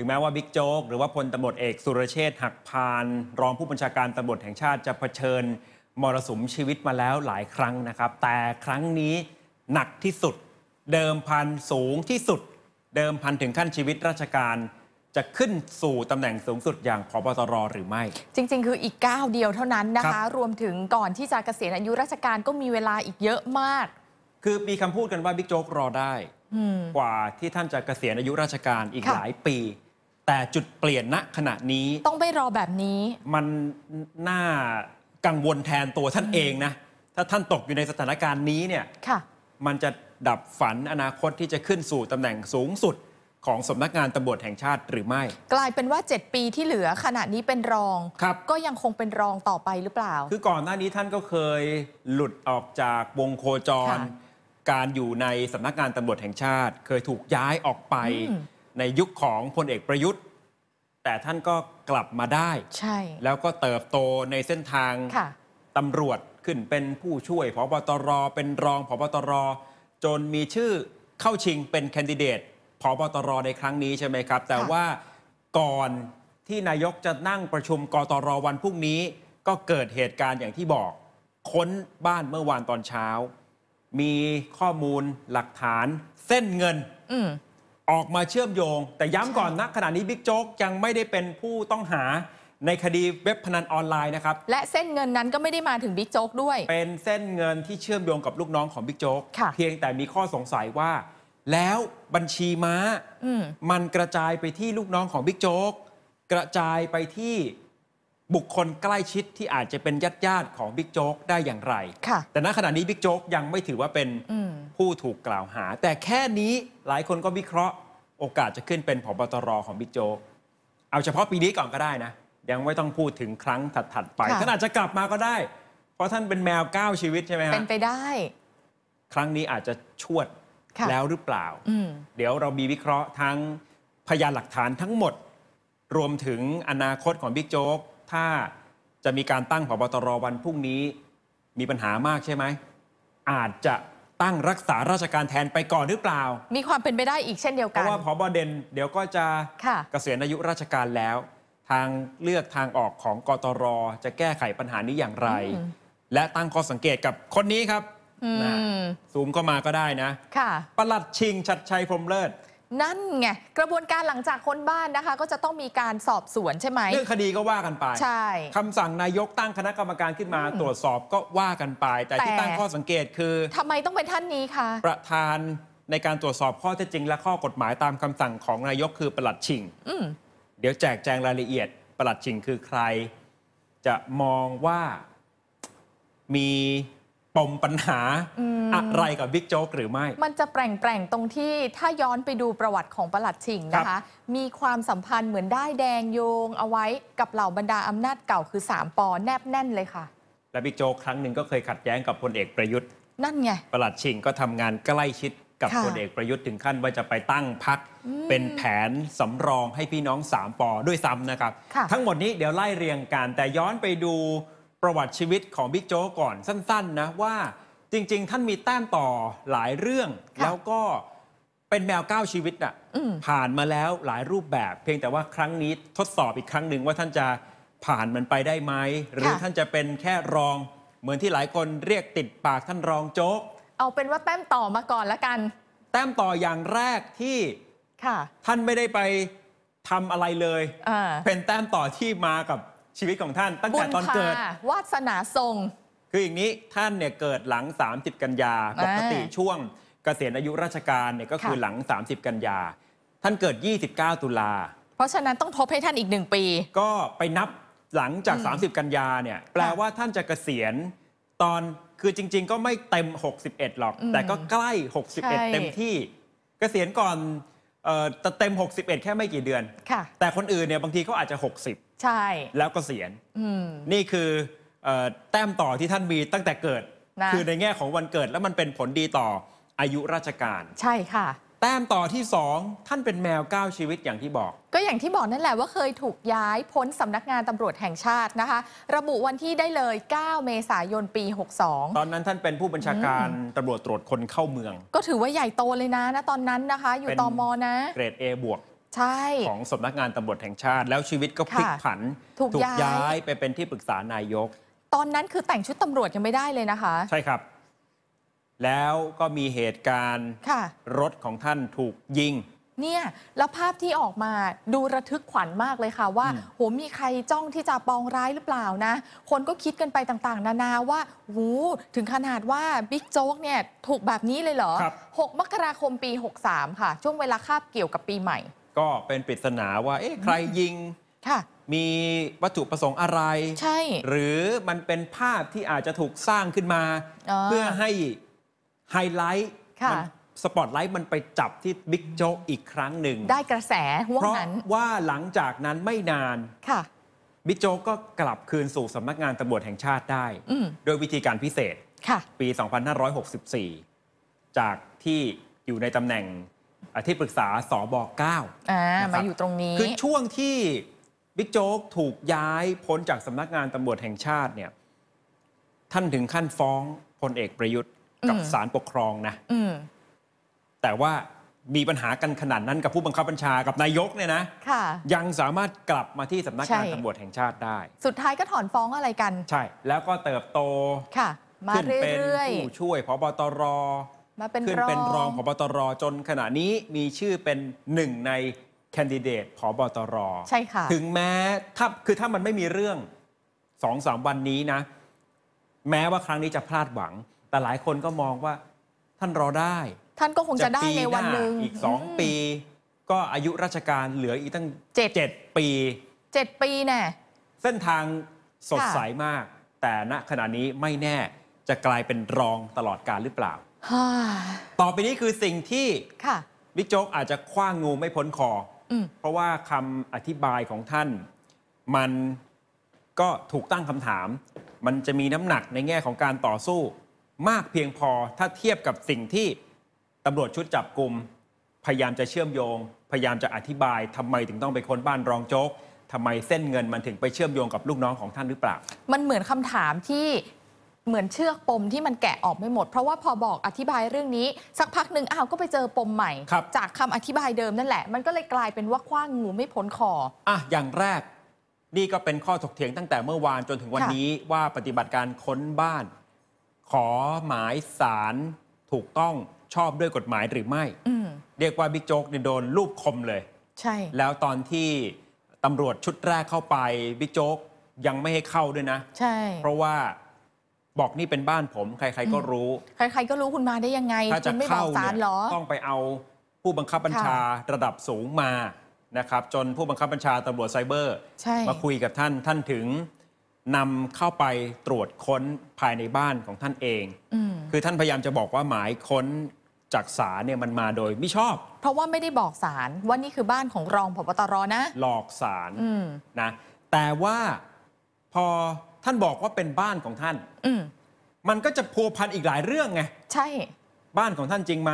ถึงแม้ว่าบิ๊กโจ๊กหรือว่าพลตารวจเอกสุรเชษฐ์หักพาน รองผู้บัญชาการตำรวจแห่งชาติจะเผชิญ มรสุมชีวิตมาแล้วหลายครั้งนะครับ แต่ครั้งนี้หนักที่สุด เดิมพันสูงที่สุด เดิมพันถึงขั้นชีวิตราชการ จะขึ้นสู่ตำแหน่งสูงสุดอย่างพบตรหรือไม่ จริงๆ คืออีกก้าวเดียวเท่านั้นนะคะรวมถึงก่อนที่จะเกษียณอายุราชการก็มีเวลาอีกเยอะมาก คือมีคำพูดกันว่าบิ๊กโจ๊กรอได้กว่าที่ท่านจะเกษียณอายุราชการอีกหลายปีแต่จุดเปลี่ยนณขณะนี้ ต้องไม่รอแบบนี้ มันน่ากังวลแทนตัวท่านเองนะ ถ้าท่านตกอยู่ในสถานการณ์นี้เนี่ยมันจะดับฝันอนาคตที่จะขึ้นสู่ตำแหน่งสูงสุดของสำนักงานตำรวจแห่งชาติหรือไม่ กลายเป็นว่า 7 ปีที่เหลือขณะนี้เป็นรองครับก็ยังคงเป็นรองต่อไปหรือเปล่า คือก่อนหน้านี้ท่านก็เคยหลุดออกจากวงโคจร การอยู่ในสำนักงานตำรวจแห่งชาติเคยถูกย้ายออกไปในยุคของพลเอกประยุทธ์ แต่ท่านก็กลับมาได้ ใช่ แล้วก็เติบโตในเส้นทางตำรวจขึ้นเป็นผู้ช่วยพบตร เป็นรองพบตร จนมีชื่อเข้าชิงเป็นแคนดิเดตพบตรในครั้งนี้ใช่ไหมครับ แต่ว่าก่อนที่นายกจะนั่งประชุมกตรวันพรุ่งนี้ ก็เกิดเหตุการณ์อย่างที่บอก ค้นบ้านเมื่อวานตอนเช้า มีข้อมูลหลักฐานเส้นเงินออกมาเชื่อมโยง แต่ย้ำก่อนนะขณะนี้บิ๊กโจ๊กยังไม่ได้เป็นผู้ต้องหาในคดีเว็บพนันออนไลน์นะครับ และเส้นเงินนั้นก็ไม่ได้มาถึงบิ๊กโจ๊กด้วย เป็นเส้นเงินที่เชื่อมโยงกับลูกน้องของบิ๊กโจ๊กเพียงแต่มีข้อสงสัยว่า แล้วบัญชีม้ามมันกระจายไปที่ลูกน้องของบิ๊กโจ๊กกระจายไปที่บุคคลใกล้ชิดที่อาจจะเป็นญาติญาติของบิ๊กโจ๊ก ได้อย่างไร แต่ณขณะนี้บิ๊กโจ๊ก ยังไม่ถือว่าเป็นผู้ถูกกล่าวหา แต่แค่นี้หลายคนก็วิเคราะห์โอกาสจะขึ้นเป็นผบตรของบิ๊กโจ๊ก เอาเฉพาะปีนี้ก่อนก็ได้นะ ยังไม่ต้องพูดถึงครั้งถัดๆไป ท่านอาจจะกลับมาก็ได้ เพราะท่านเป็นแมวก้าวชีวิตใช่ไหมฮะเป็นไปได้ ครั้งนี้อาจจะชวดแล้วหรือเปล่า เดี๋ยวเรามีวิเคราะห์ทั้งพยานหลักฐานทั้งหมด รวมถึงอนาคตของบิ๊กโจ๊กถ้า จะมีการตั้งผบตรวันพรุ่งนี้มีปัญหามากใช่ไหมอาจจะตั้งรักษาราชการแทนไปก่อนหรือเปล่ามีความเป็นไปได้อีกเช่นเดียวกันเพราะว่าพบเด่น เดี๋ยวก็จะะเกษียณอายุราชการแล้ว ทางเลือกทางออกของกตรจะแก้ไขปัญหานี้อย่างไร และตั้งข้อสังเกตกับคนนี้ครับนะซูมเข้ามาก็ได้นะะประหลัดชิงชัดชัยพรมเลิศนั่นไงกระบวนการหลังจากค้นบ้านนะคะ ก็จะต้องมีการสอบสวนใช่ไหมเรื่องคดีก็ว่ากันไป ใช่คำสั่งนายกตั้งคณะกรรมการขึ้นมา ตรวจสอบก็ว่ากันไป แต่ที่ตั้งข้อสังเกตคือ ทำไมต้องเป็นท่านนี้คะประธานในการตรวจสอบข้อเท็จจริงและข้อกฎหมายตามคำสั่งของนายกคือประหลัดชิงเดี๋ยวแจกแจงรายละเอียดประหลัดชิงคือใคร จะมองว่ามีปมปัญหาออะไรกับบิ๊กโจ๊กหรือไม่ มันจะแปลงแปลงตรงที่ถ้าย้อนไปดูประวัติของประหลัดชิงนะคะ มีความสัมพันธ์เหมือนได้แดงโยง เอาไว้กับเหล่าบรรดาอำนาจเก่าคือ 3ปอแนบแน่นเลยค่ะ และบิ๊กโจ๊กครั้งหนึ่งก็เคยขัดแย้งกับพลเอกประยุทธ์ นั่นไง ประหลัดชิงก็ทำงานใกล้ชิดกับพลเอกประยุทธ์ถึงขั้นว่าจะไปตั้งพักเป็นแผนสำรองให้พี่น้องสามปอด้วยซ้ำนะครับ ทั้งหมดนี้เดี๋ยวไล่เรียงกัน แต่ย้อนไปดูประวัติชีวิตของบิ๊กโจ๊กก่อนสั้นๆ นะว่าจริงๆ ท่านมีแต้มต่อหลายเรื่อง แล้วก็เป็นแมวก้าวชีวิตอ่ะผ่านมาแล้วหลายรูปแบบเพียงแต่ว่าครั้งนี้ทดสอบอีกครั้งหนึ่งว่าท่านจะผ่านมันไปได้ไหมหรือท่านจะเป็นแค่รอง เหมือนที่หลายคนเรียกติดปากท่านรองโจ๊กเอาเป็นว่าแต้มต่อมาก่อนละกัน แต้มต่ออย่างแรกที่ท่านไม่ได้ไปทำอะไรเลยเป็นแต้มต่อที่มากับชีวิตของท่านตั้งแต่ตอนเกิด วาสนาทรงคืออย่างนี้ท่านเนี่ยเกิดหลัง 30 กันยาปกติช่วงเกษียณอายุราชการเนี่ยก็คือหลัง 30 กันยา ท่านเกิด 29 ตุลาเพราะฉะนั้นต้องทบให้ท่านอีกหนึ่งปี ก็ไปนับหลังจาก 30 กันยาเนี่ยแปลว่าท่านจะเกษียณตอนคือจริงๆ ก็ไม่เต็ม 61หรอก แต่ก็ใกล้ 61 เต็มที่ เกษียณก่อนจะเต็ม 61 แค่ไม่กี่เดือน ค่ะ แต่คนอื่นเนี่ย บางทีเขาอาจจะ 60 ใช่ แล้วก็เสียนนี่คืออแต้มต่อที่ท่านมีตั้งแต่เกิด คือในแง่ของวันเกิดแล้วมันเป็นผลดีต่ออายุราชการ ใช่ค่ะแต้มต่อที่ 2 ท่านเป็นแมว 9 ชีวิตอย่างที่บอก ก็อย่างที่บอกนั่นแหละว่าเคยถูกย้าย พ้นสำนักงานตำรวจแห่งชาตินะคะ ระบุวันที่ได้เลย 9 เมษายนปี 62 ตอนนั้นท่านเป็นผู้บัญชาการตำรวจตรวจคนเข้าเมือง ก็ถือว่าใหญ่โตเลยนะนะตอนนั้นนะคะ อยู่ตอมอนะเกรด A บวก ใช่ ของสำนักงานตำรวจแห่งชาติ แล้วชีวิตก็พลิกผัน ถูกย้ายไปเป็นที่ปรึกษานายก ตอนนั้นคือแต่งชุดตำรวจยังไม่ได้เลยนะคะ ใช่ครับแล้วก็มีเหตุการณ์รถของท่านถูกยิง เนี่ย แล้วภาพที่ออกมาดูระทึกขวัญมากเลยค่ะว่าโหมีใครจ้องที่จะปองร้ายหรือเปล่านะ คนก็คิดกันไปต่างๆ นานาว่าหูถึงขนาดว่าบิ๊กโจ๊กเนี่ย ถูกแบบนี้เลยเหรอ 6 มกราคมปี 63 ค่ะ ช่วงเวลาคาบเกี่ยวกับปีใหม่ ก็เป็นปริศนาว่าเอ๊ะใครยิงมีวัตถุประสงค์อะไร ใช่ หรือมันเป็นภาพที่อาจจะถูกสร้างขึ้นมา เพื่อให้ไฮไลท์สปอตไลท์มันไปจับที่บิ๊กโจ๊กอีกครั้งหนึ่ง ได้กระแสห่วงนั้นเพราะว่าหลังจากนั้นไม่นาน ค่ะ บิ๊กโจ๊กก็กลับคืนสู่สำนักงานตำรวจแห่งชาติได้โดยวิธีการพิเศษปี 2564 จากที่อยู่ในตำแหน่งที่ปรึกษาสอบ9อ่ามาอยู่ตรงนี้ คือช่วงที่บิ๊กโจ๊กถูกย้ายพ้นจากสำนักงานตำรวจแห่งชาติเนี่ยท่านถึงขั้นฟ้องพลเอกประยุทธ์กับศาลปกครองนะแต่ว่ามีปัญหากันขนาดนั้นกับผู้บังคับบัญชากับนายกเนี่ยนะะยังสามารถกลับมาที่สำนักงานตำรวจแห่งชาติได้ สุดท้ายก็ถอนฟ้องอะไรกัน ใช่ แล้วก็เติบโตค่ะมาเรื่อยๆผู้ช่วยพบตรมาเป็นขึ้นเป็นรองพบตรจนขณะนี้มีชื่อเป็นหนึ่งในคคนดิเดตพบตรใช่ค่ะถึงแม้ถ้าคือถ้ามันไม่มีเรื่องสองสามวันนี้นะ แม้ว่าครั้งนี้จะพลาดหวังแต่หลายคนก็มองว่า ท่านรอได้ ท่านก็คงจะได้ในวันหนึ่ง อีกสองปี ก็อายุราชการเหลืออีกตั้งเจ็ดปีเจ็ดปีแน่ เส้นทางสดใสมาก แต่ณขณะนี้ไม่แน่จะกลายเป็นรองตลอดการหรือเปล่า ต่อไปนี้คือสิ่งที่บิ๊กโจ๊กอาจจะคว้างงูไม่พ้นคออเพราะว่าคำอธิบายของท่านมันก็ถูกตั้งคำถาม มันจะมีน้ำหนักในแง่ของการต่อสู้มากเพียงพอถ้าเทียบกับสิ่งที่ตำรวจชุดจับกลุ่มพยายามจะเชื่อมโยง พยายามจะอธิบายทำไมถึงต้องไปค้นบ้านรองโจ๊กทำไมเส้นเงินมันถึงไปเชื่อมโยงกับลูกน้องของท่านหรือเปล่ามันเหมือนคำถามที่เหมือนเชือกปมที่มันแกะออกไม่หมด เพราะว่าพอบอกอธิบายเรื่องนี้สักพักหนึ่งอ้าวก็ไปเจอปมใหม่จากคำอธิบายเดิมนั่นแหละ มันก็เลยกลายเป็นว่าคว้างงูไม่พ้นคออ่ะอย่างแรกนี่ก็เป็นข้อถกเถียงตั้งแต่เมื่อวานจนถึงวันนี้ว่าปฏิบัติการค้นบ้านขอหมายสารถูกต้องชอบด้วยกฎหมายหรือไม่เรียกว่าบิ๊กโจ๊กโดนลูกคมเลย ใช่ แล้วตอนที่ตำรวจชุดแรกเข้าไปบิ๊กโจ๊กยังไม่ให้เข้าด้วยนะ ใช่ เพราะว่าบอกนี่เป็นบ้านผม ใครๆก็รู้ ใครๆก็รู้คุณมาได้ยังไงถ้าจะเข้าเนี่ยต้องไปเอาผู้บังคับบัญชาระดับสูงมานะครับ จนผู้บังคับบัญชาตำรวจไซเบอร์มาคุยกับท่านท่านถึงนำเข้าไปตรวจค้นภายในบ้านของท่านเอง คือท่านพยายามจะบอกว่าหมายค้นจากศาลเนี่ยมันมาโดยไม่ชอบ เพราะว่าไม่ได้บอกศาลว่านี่คือบ้านของรองผบตรนะ หลอกศาลนะ แต่ว่าพอท่านบอกว่าเป็นบ้านของท่านมมันก็จะพัวพันอีกหลายเรื่องไง ใช่ บ้านของท่านจริงไหม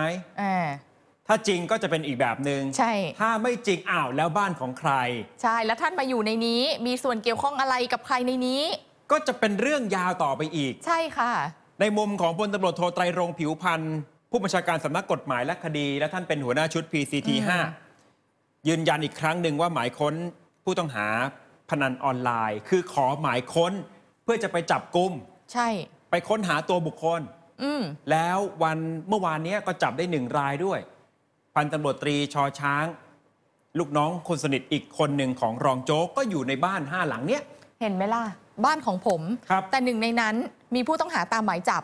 ถ้าจริงก็จะเป็นอีกแบบหนึง่ง ใช่ ถ้าไม่จริงอ้าวแล้วบ้านของใคร ใช่ แล้วท่านมาอยู่ในนี้ มีส่วนเกี่ยวข้องอะไรกับใครในนี้ ก็จะเป็นเรื่องยาวต่อไปอีก ใช่ค่ะ ในมุมของพลตำรวจโทไตรรงผิวพันธ์ ผู้บัญชาการสำนักกฎหมายและคดี และท่านเป็นหัวหน้าชุด PCT 5ยืนยันอีกครั้งหนึ่งว่าหมายค้นผู้ต้องหาพนันออนไลน์ คือขอหมายค้น เพื่อจะไปจับกลุ่ม ใช่ ไปค้นหาตัวบุคคล อืมแล้ววันเมื่อวานนี้ก็จับได้หนึ่งรายด้วยพันตำรวจตรีชอช้าง ลูกน้องคนสนิทอีกคนหนึ่งของรองโจ๊กก็อยู่ในบ้านห้าหลังเนี้ย เห็นไหมล่ะ บ้านของผมครับแต่หนึ่งในนั้นมีผู้ต้องหาตามหมายจับ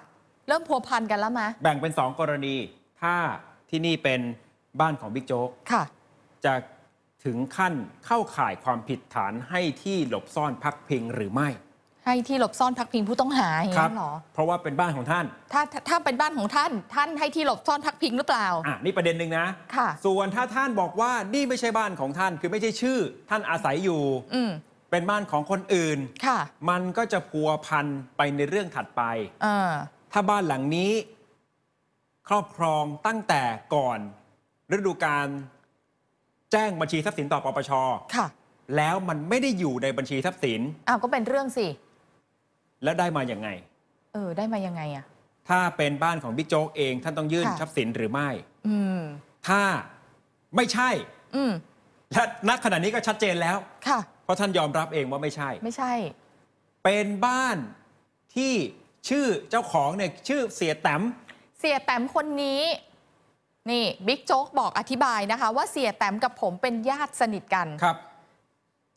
เริ่มพัวพันกันแล้วมะแบ่งเป็นสองกรณี ถ้าที่นี่เป็นบ้านของบิ๊กโจ๊ก ค่ะจะถึงขั้นเข้าข่ายความผิดฐานให้ที่หลบซ่อนพักพิงหรือไม่ให้ที่หลบ ซ่อนพักพิงผู้ต้องหาอย่างนี้นหรอเพราะว่าเป็นบ้านของท่าน ถ้าถ้าเป็นบ้านของท่าน ท่านให้ที่หลบซ่อนพักพิงหรือเปล่าอ่ะนี่ประเด็นหนึ่งนะ ค่ะ ส่วนถ้าท่านบอกว่านี่ไม่ใช่บ้านของท่านคือไม่ใช่ชื่อท่านอาศัยอยู่เป็นบ้านของคนอื่น ค่ะ มันก็จะพัวพันไปในเรื่องถัดไปอถ้าบ้านหลังนี้ ครอบครองตั้งแต่ก่อน ฤดูการแจ้งบัญชีทรัพย์สินต่อปปชค่ะ แล้วมันไม่ได้อยู่ในบัญชีทรัพย์สินอ้าวก็เป็นเรื่องสิแล้วได้มาอย่างไง เออ ได้มาอย่างไงอ่ะ ถ้าเป็นบ้านของบิ๊กโจ๊กเอง ท่านต้องยื่นทรัพย์สินหรือไม่ อืมถ้าไม่ใช่ อืมและณขณะนี้ก็ชัดเจนแล้วค่ะ เพราะท่านยอมรับเองว่าไม่ใช่ ไม่ใช่ เป็นบ้านที่ชื่อเจ้าของเนี่ยชื่อเสียแต้มเสียแต้มคนนี้ นี่บิ๊กโจ๊กบอกอธิบายนะคะว่าเสียแต้มกับผมเป็นญาติสนิทกัน ครับ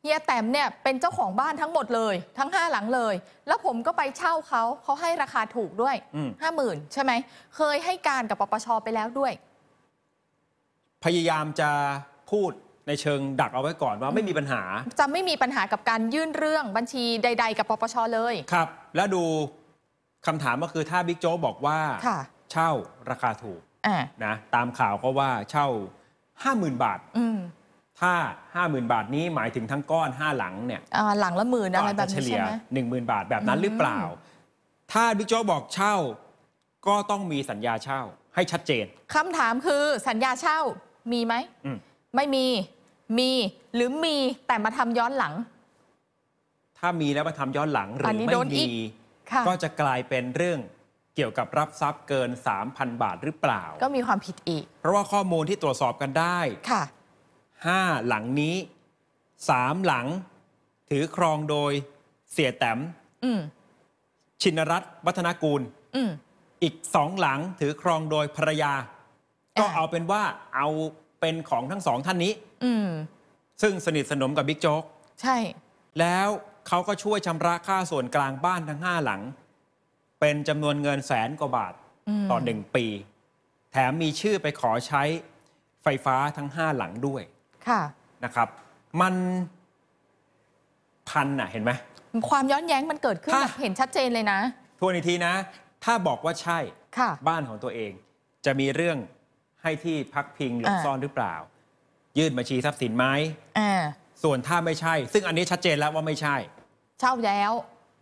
เฮียแตมเนี่ย เป็นเจ้าของบ้านทั้งหมดเลยทั้งห้าหลังเลย แล้วผมก็ไปเช่าเขา เขาให้ราคาถูกด้วยห้าหมื่นใช่ไหม เคยให้การกับปปชไปแล้วด้วย พยายามจะพูดในเชิงดักเอาไว้ก่อนว่าไม่มีปัญหา จะไม่มีปัญหากับการยื่นเรื่องบัญชีใดๆ กับปปชเลยครับ แล้วดูคำถามก็คือถ้าบิ๊กโจ๊กบอกว่า เช่าราคาถูกนะตามข่าวก็ว่าเช่า 50,000บาทถ้า 50,000 บาทนี้หมายถึงทั้งก้อน 5 หลังเนี่ยหลังละหมื่นอะไรแบบนี้ใช่ไหมหนึ่งหมื่นบาทแบบนั้นหรือเปล่า ถ้าบิ๊กโจ๊กบอกเช่า ก็ต้องมีสัญญาเช่าให้ชัดเจน คำถามคือสัญญาเช่ามีไหมมไม่มีมีหรือมีแต่มาทำย้อนหลัง ถ้ามีแล้วมาทำย้อนหลังหรือไม่มี ก็จะกลายเป็นเรื่องเกี่ยวกับรับทรัพย์เกิน 3,000 บาทหรือเปล่า ก็มีความผิดอีก เพราะว่าข้อมูลที่ตรวจสอบกันได้ค่ะ5หลังนี้3หลัง ถือครองโดยเสียแตมมชินรัตน์วัฒนกูลอีกสองหลังถือครองโดยภรรยา ก็เอาเป็นว่าเอาเป็นของทั้งสองท่านนี้ซึ่งสนิทสนมกับบิ๊กโจ๊กใช่ แล้วเขาก็ช่วยชำระค่าส่วนกลางบ้านทั้งห้าหลัง เป็นจำนวนเงินแสนกว่าบาท ต่อหนึ่งปี แถมมีชื่อไปขอใช้ ไฟฟ้าทั้งห้าหลังด้วยค่ะนะครับมันพันอะเห็นไหมความย้อนแย้งมันเกิดขึ้นแบบเห็นชัดเจนเลยนะทวนอีกทีนะ ถ้าบอกว่าใช่ค่ะบ้านของตัวเองจะมีเรื่องให้ที่พักพิงหลบซ่อนหรือเปล่า ยื่นบัญชีทรัพย์สินไหมส่วนถ้าไม่ใช่ ซึ่งอันนี้ชัดเจนแล้วว่าไม่ใช่ เช่าแล้ว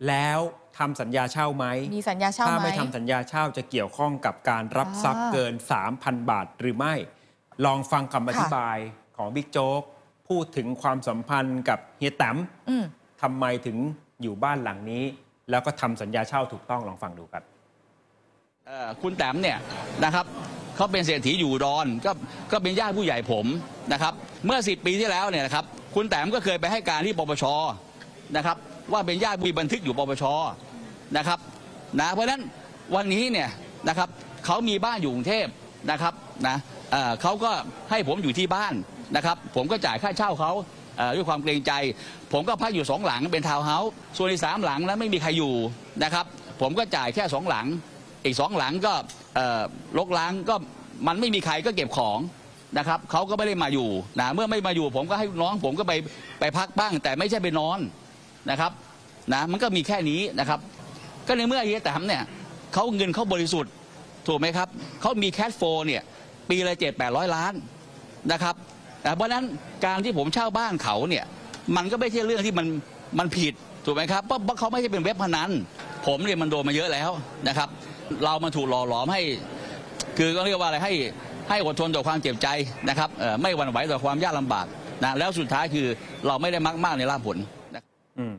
แล้วทำสัญญาเช่าไหมมีสัญญาเช่าไหมถ้าไม่ทำสัญญาเช่าจะเกี่ยวข้องกับการรับทรัพย์เกิน 3,000 บาท หรือไม่ลองฟังคำอธิบายของบิ๊กโจ๊ก พูดถึงความสัมพันธ์กับเฮียแตมทำไมถึงอยู่บ้านหลังนี้ แล้วก็ทำสัญญาเช่าถูกต้องลองฟังดูครับคุณแตมเนี่ยนะครับเขาเป็นเศรษฐีอยู่ดอนก็ก็เป็นญาติผู้ใหญ่ผมนะครับ เมื่อิบปีที่แล้วเนี่ยนะครับคุณแตมก็เคยไปให้การที่ปปชนะครับว่าเป็นญาติมีบันทึกอยู่ปปชนะครับ นะเพราะฉะนั้นวันนี้เนี่ยนะครับเขามีบ้านอยู่กรุงเทพนะครับนะเขาก็ให้ผมอยู่ที่บ้านนะครับผมก็จ่ายค่าเช่าเขาด้วยความเกรงใจ ผมก็พักอยู่สองหลังเป็นทาวน์เฮาส์ส่วนอีกสามหลังแล้วไม่มีใครอยู่นะครับ ผมก็จ่ายแค่สองหลังอีกสองหลังก็ลกล้างก็มันไม่มีใครก็เก็บของนะครับเขาก็ไม่ได้มาอยู่นะเมื่อไม่มาอยู่ผมก็ให้น้อง ผมก็ไปไปพักบ้างแต่ไม่ใช่ไปนอนนะครับนะมันก็มีแค่นี้นะครับ ก็ในเมื่อเฮียแตมเนี่ยเขาเงินเขาบริสุทธิ์ถูกไหมครับเขามีแคชโฟเนี่ยปีละเจ็ดแปดร้อยล้านนะครับนะเพราะนั้นการที่ผมเช่าบ้านเขาเนี่ยมันก็ไม่ใช่เรื่องที่มันมันผิดถูกไหมครับเพราะเขาไม่ใช่เป็นเว็บพนันผมเนี่ยมันโดนมาเยอะแล้วนะครับ เรามาถูกหล่อหลอมให้ คือก็เรียกว่าอะไรให้ให้อดทนต่อความเจ็บใจนะครับไม่หวั่นไหวต่อความยากลำบากนะแล้วสุดท้ายคือเราไม่ได้มักมากในลาภผล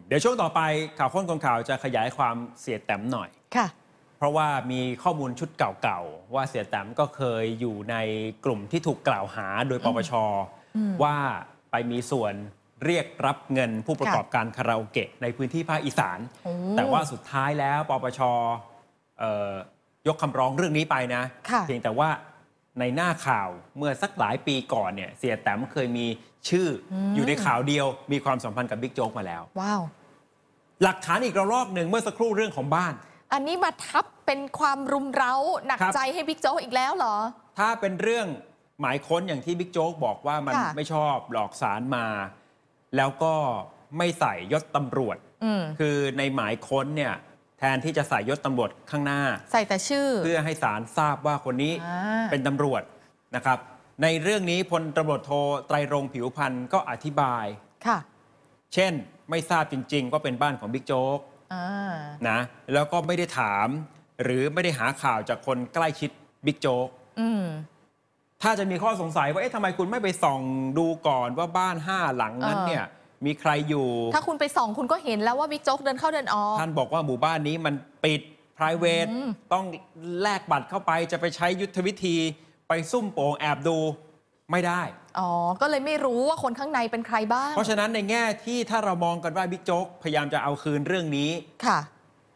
เดี๋ยวช่วงต่อไปข่าวค้นองข่าวจะขยายความเสียแต้มหน่อยค่ะ เพราะว่ามีข้อมูลชุดเก่าๆว่าเสียแต้มก็เคยอยู่ในกลุ่มที่ถูกกล่าวหาโดยปปชว่าไปมีส่วนเรียกรับเงินผู้ประกอบการคาราโอเกะ ในพื้นที่ภาคอีสาน แต่ว่าสุดท้ายแล้วปปชยกคำร้องเรื่องนี้ไปนะเพียงแต่ว่าในหน้าข่าวเมื่อสักหลายปีก่อนเนี่ยเสียแต้มเคยมีชื่อออยู่ในข่าวเดียวมีความสัมพันธ์กับบิ๊กโจ๊กมาแล้ว ว้าว หลักฐานอีกระลอกหนึ่งเมื่อสักครู่เรื่องของบ้าน อันนี้มาทับเป็นความรุมเร้าหนักใจให้บิ๊กโจ๊กอีกแล้วเหรอ ถ้าเป็นเรื่องหมายค้นอย่างที่บิ๊กโจ๊กบอกว่ามันไม่ชอบหลอกสารมา แล้วก็ไม่ใส่ยศตำรวจคือในหมายค้นเนี่ย แทนที่จะใส่ยศตำรวจข้างหน้า ใส่แต่ชื่อ เพื่อให้สารทราบว่าคนนี้เป็นตำรวจนะครับ ในเรื่องนี้พลตำรวจโทไตรรงผิวพันธ์ก็อธิบายค่ะ เช่นไม่ทราบจริงๆว่าเป็นบ้านของบิ๊กโจ๊กนะแล้วก็ไม่ได้ถาม หรือไม่ได้หาข่าวจากคนใกล้ชิดบิ๊กโจ๊กถ้าจะมีข้อสงสัยว่าเอ๊ะทำไมคุณไม่ไปส่องดูก่อนว่าบ้านห้าหลังนั้นเนี่ยมีใครอยู่ ถ้าคุณไปส่องคุณก็เห็นแล้วว่าบิ๊กโจ๊กเดินเข้าเดินออก ท่านบอกว่าหมู่บ้านนี้มันปิด p r i v a t ต้องแลกบัตรเข้าไปจะไปใช้ยุทธวิธีไปซุ่มโป่งแอบดูไม่ได้ อ๋อ ก็เลยไม่รู้ว่าคนข้างในเป็นใครบ้าง เพราะฉะนั้นในแง่ที่ถ้าเรามองกันว่าบิ๊กโจ๊กพยายามจะเอาคืนเรื่องนี้ค่ะ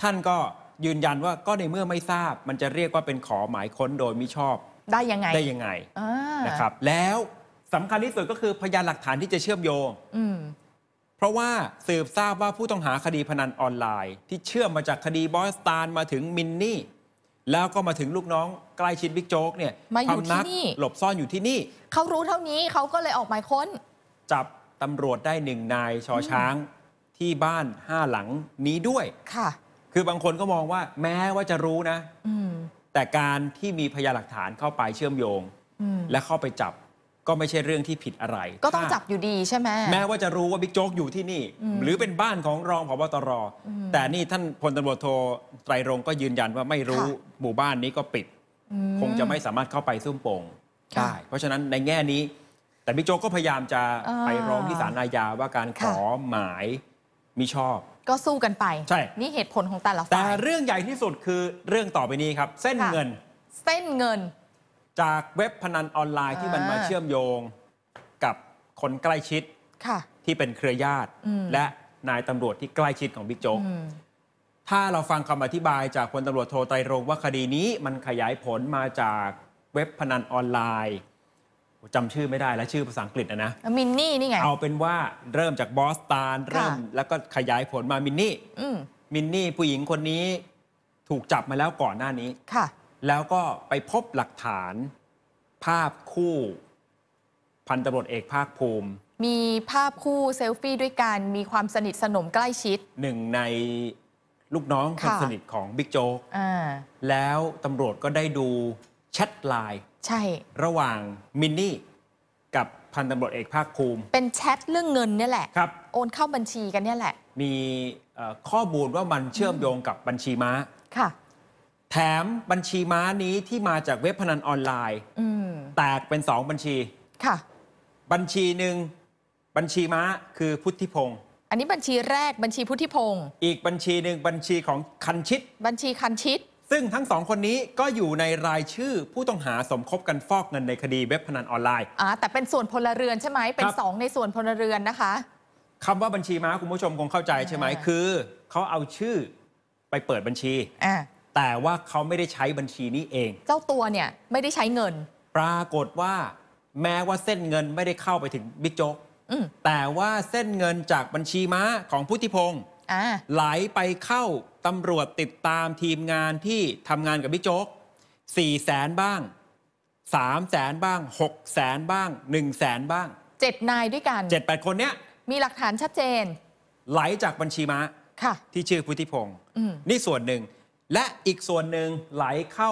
ท่านก็ยืนยันว่าก็ในเมื่อไม่ทราบมันจะเรียกว่าเป็นขอหมายค้นโดยมิชอบได้ยังไงได้ยังไงะนะครับ แล้วสำคัญที่สุดก็คือพยานหลักฐานที่จะเชื่อมโยงอืเพราะว่าสืบทราบว่าผู้ต้องหาคดีพนันออนไลน์ ที่เชื่อมมาจากคดีบอสตานมาถึงมินนี่ แล้วก็มาถึงลูกน้องใกล้ชิดบิ๊กโจ๊กเนี่ยมาอยู่ที่นี่กหลบซ่อนอยู่ที่นี่ เขารู้เท่านี้เขาก็เลยออกหมายค้น จับตำรวจได้หนึ่งนายชอช้างที่บ้านห้าหลังนี้ด้วย ค่ะ คือบางคนก็มองว่า แม้ว่าจะรู้นะแต่การที่มีพยานหลักฐานเข้าไปเชื่อมโยง และเข้าไปจับก็ไม่ใช่เรื่องที่ผิดอะไร ก็ต้องจับอยู่ดีใช่ไหม แม้ว่าจะรู้ว่าบิ๊กโจ๊กอยู่ที่นี่ หรือเป็นบ้านของรองพบตรแต่นี่ท่านพลตำรวจโทไตรรงก็ยืนยันว่าไม่รู้ หมู่บ้านนี้ก็ปิด คงจะไม่สามารถเข้าไปซุ่มโป่งได้เพราะฉะนั้นในแง่นี้ แต่บิ๊กโจ๊กก็พยายามจะไปร้องที่ศาลอาญาว่าการขอหมายมิชอบก็สู้กันไปใช่นี่เหตุผลของแต่ละฝ่ายแต่เรื่องใหญ่ที่สุดคือเรื่องต่อไปนี้ครับเส้นเงิน เส้นเงิน จากเว็บพนันออนไลน์ที่มันมาเชื่อมโยงกับคนใกล้ชิดค่ะที่เป็นเครือญาติ และนายตำรวจที่ใกล้ชิดของบิ๊กโจ๊กถ้าเราฟังคำอธิบายจากพลตำรวจโทไตรรงว่าคดีนี้มันขยายผลมาจากเว็บพนันออนไลน์จำชื่อไม่ได้และชื่อภาษาอังกฤษนะนะมินนี่นี่ไง เอาเป็นว่าเริ่มจากบอสตานเริ่มแล้วก็ขยายผลมามินนี่มินนี่ผู้หญิงคนนี้ ถูกจับมาแล้วก่อนหน้านี้ ค่ะ แล้วก็ไปพบหลักฐาน ภาพคู่ พันตำรวจเอกภาคภูมิ มีภาพคู่เซลฟี่ด้วยกันมีความสนิทสนมใกล้ชิด หนึ่งในลูกน้องคนสนิทของบิ๊กโจ๊กแล้วตำรวจก็ได้ดูแชทไลน์ใช่ระหว่างมินนี่กับพันตำรวจเอกภาคภูมิเป็นแชทเรื่องเงินนี่แหละครับ โอนเข้าบัญชีกันนี่แหละ มีข้อมูลว่ามันเชื่อมโยงกับบัญชีม้าค่ะ แถมบัญชีม้านี้ที่มาจากเว็บพนันออนไลน์แตกเป็นสองบัญชีค่ะ บัญชีหนึ่งบัญชีม้าคือพุทธิพงศ์อันนี้บัญชีแรกบัญชีพุทธิพงศ์อีกบัญชีหนึ่งบัญชีของคันชิตบัญชีคันชิตซึ่งทั้งสองคนนี้ก็อยู่ในรายชื่อ ผู้ต้องหาสมคบกันฟอกเงินในคดีเว็บพนันออนไลน์อ่าแต่เป็นส่วนพลเรือนใช่ไหมเป็น 2 ในส่วนพลเรือนนะคะคำว่าบัญชีม้าคุณผู้ชมคงเข้าใจใช่ไหมคือเขาเอาชื่อไปเปิดบัญชีอแต่ว่าเขาไม่ได้ใช้บัญชีนี้เอง เจ้าตัวเนี่ย ไม่ได้ใช้เงิน ปรากฏว่าแม้ว่าเส้นเงินไม่ได้เข้าไปถึงบิ๊กโจ๊กแต่ว่าเส้นเงินจากบัญชีม้าของพุทธิพงศ์ไหลไปเข้าตำรวจติดตามทีมงานที่ทำงานกับบิ๊กโจ๊กสี่แสนบ้างสามแสนบ้างหกแสนบ้างหนึ่งแสนบ้างเจ็ดนายด้วยกันเจ็ดแปดคนเนี้ยมีหลักฐานชัดเจน ไหลจากบัญชีม้าที่ชื่อพุทธิพงศ์นี่ส่วนหนึ่ง และอีกส่วนหนึ่งไหลเข้า